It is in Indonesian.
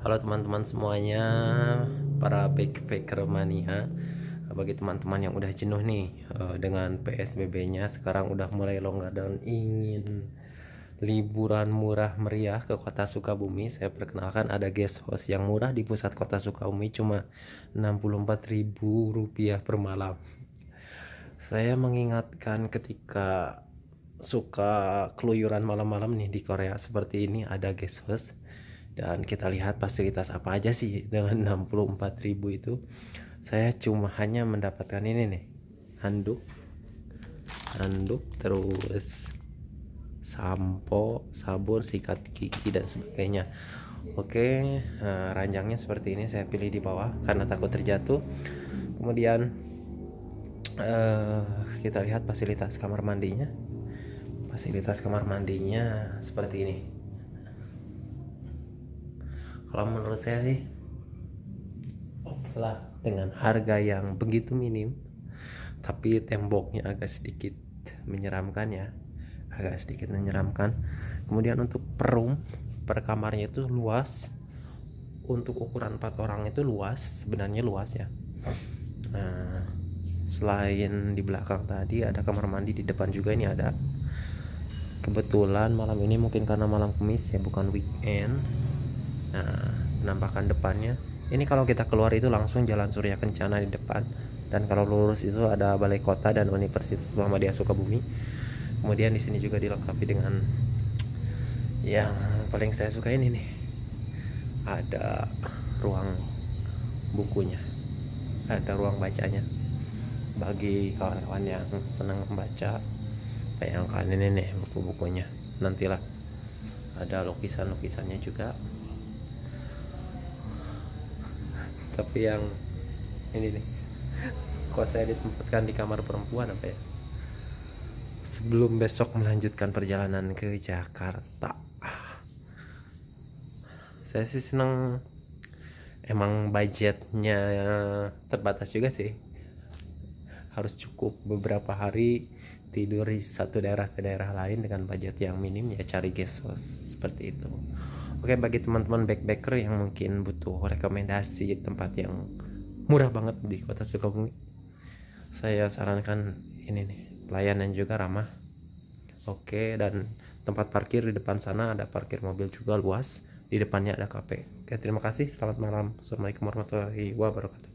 Halo teman-teman semuanya, para backpacker mania. Bagi teman-teman yang udah jenuh nih eh, dengan PSBB-nya, sekarang udah mulai longgar dan ingin liburan murah meriah ke kota Sukabumi, saya perkenalkan ada guest host yang murah di pusat kota Sukabumi cuma Rp64.000 per malam. Saya mengingatkan ketika suka keluyuran malam-malam nih di Korea seperti ini ada guest host dan kita lihat fasilitas apa aja sih dengan 64.000 itu saya cuma hanya mendapatkan ini nih handuk handuk terus sampo sabun sikat gigi dan sebagainya oke eh, ranjangnya seperti ini saya pilih di bawah karena takut terjatuh kemudian uh, kita lihat fasilitas kamar mandinya fasilitas kamar mandinya seperti ini kalau menurut saya sih oke lah dengan harga yang begitu minim tapi temboknya agak sedikit menyeramkan ya agak sedikit menyeramkan kemudian untuk per room per kamarnya itu luas untuk ukuran empat orang itu luas sebenarnya luas ya nah selain di belakang tadi ada kamar mandi di depan juga ini ada kebetulan malam ini mungkin karena malam kemis ya bukan weekend nah penampakan depannya ini kalau kita keluar itu langsung jalan Surya Kencana di depan dan kalau lurus itu ada Balai Kota dan Universitas Muhammadiyah Sukabumi kemudian di sini juga dilengkapi dengan yang paling saya suka ini nih ada ruang bukunya ada ruang bacanya bagi kawan-kawan yang senang membaca bayangkan ini nih buku-bukunya nantilah ada lukisan-lukisannya juga tapi yang ini nih kok saya ditempatkan di kamar perempuan apa ya sebelum besok melanjutkan perjalanan ke Jakarta saya sih seneng emang budgetnya terbatas juga sih harus cukup beberapa hari tidur di satu daerah ke daerah lain dengan budget yang minim ya cari guest house seperti itu Oke bagi teman-teman backpacker yang mungkin butuh rekomendasi tempat yang murah banget di kota Sukabumi, saya sarankan ini nih pelayanan juga ramah. Oke dan tempat parkir di depan sana ada parkir mobil juga luas. Di depannya ada kafe. Oke terima kasih. Selamat malam. Assalamualaikum warahmatullahi wabarakatuh.